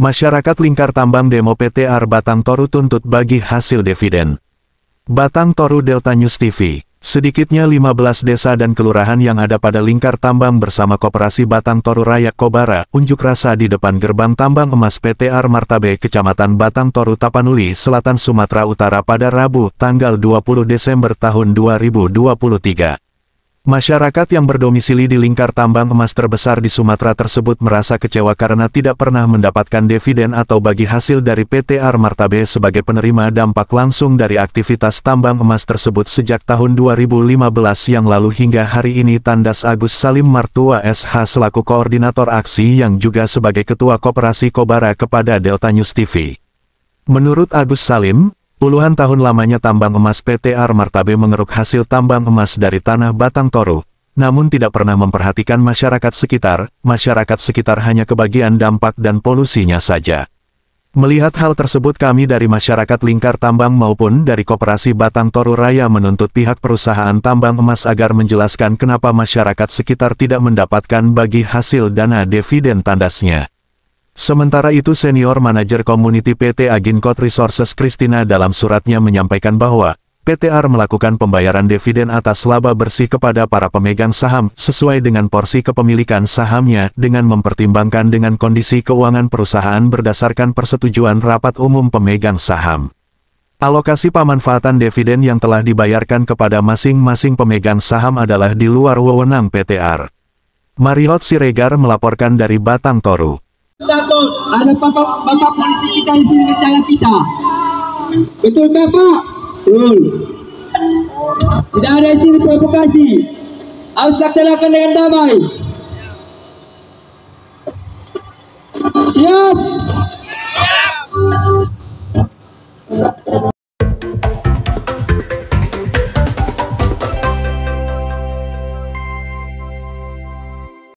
Masyarakat lingkar tambang demo PT Ar Batang Toru tuntut bagi hasil dividen. Batang Toru Delta News TV, sedikitnya 15 desa dan kelurahan yang ada pada lingkar tambang bersama Koperasi Batang Toru Raya Kobara, unjuk rasa di depan gerbang tambang emas PT Ar Martabe Kecamatan Batang Toru Tapanuli, Selatan Sumatera Utara pada Rabu, tanggal 20 Desember tahun 2023. Masyarakat yang berdomisili di lingkar tambang emas terbesar di Sumatera tersebut merasa kecewa karena tidak pernah mendapatkan dividen atau bagi hasil dari PT Armartabe sebagai penerima dampak langsung dari aktivitas tambang emas tersebut sejak tahun 2015 yang lalu hingga hari ini Tandas Agus Salim Martua SH selaku koordinator aksi yang juga sebagai ketua koperasi Kobara kepada Delta News TV. Menurut Agus Salim, Puluhan tahun lamanya tambang emas PT Armartabe mengeruk hasil tambang emas dari tanah Batang Toru, namun tidak pernah memperhatikan masyarakat sekitar, masyarakat sekitar hanya kebagian dampak dan polusinya saja. Melihat hal tersebut kami dari masyarakat lingkar tambang maupun dari Koperasi Batang Toru Raya menuntut pihak perusahaan tambang emas agar menjelaskan kenapa masyarakat sekitar tidak mendapatkan bagi hasil dana dividen tandasnya. Sementara itu senior manajer community PT Agincot Resources Kristina dalam suratnya menyampaikan bahwa PTR melakukan pembayaran dividen atas laba bersih kepada para pemegang saham sesuai dengan porsi kepemilikan sahamnya dengan mempertimbangkan dengan kondisi keuangan perusahaan berdasarkan persetujuan rapat umum pemegang saham. Alokasi pemanfaatan dividen yang telah dibayarkan kepada masing-masing pemegang saham adalah di luar wewenang PTR. Mariot Siregar melaporkan dari Batang Toru. Kita ada bapak bapa polisi kita di sini bercaya kita. Betul tak Pak? Betul. Hmm. Tidak ada di sini provokasi. Harus laksanakan dengan damai. Siap!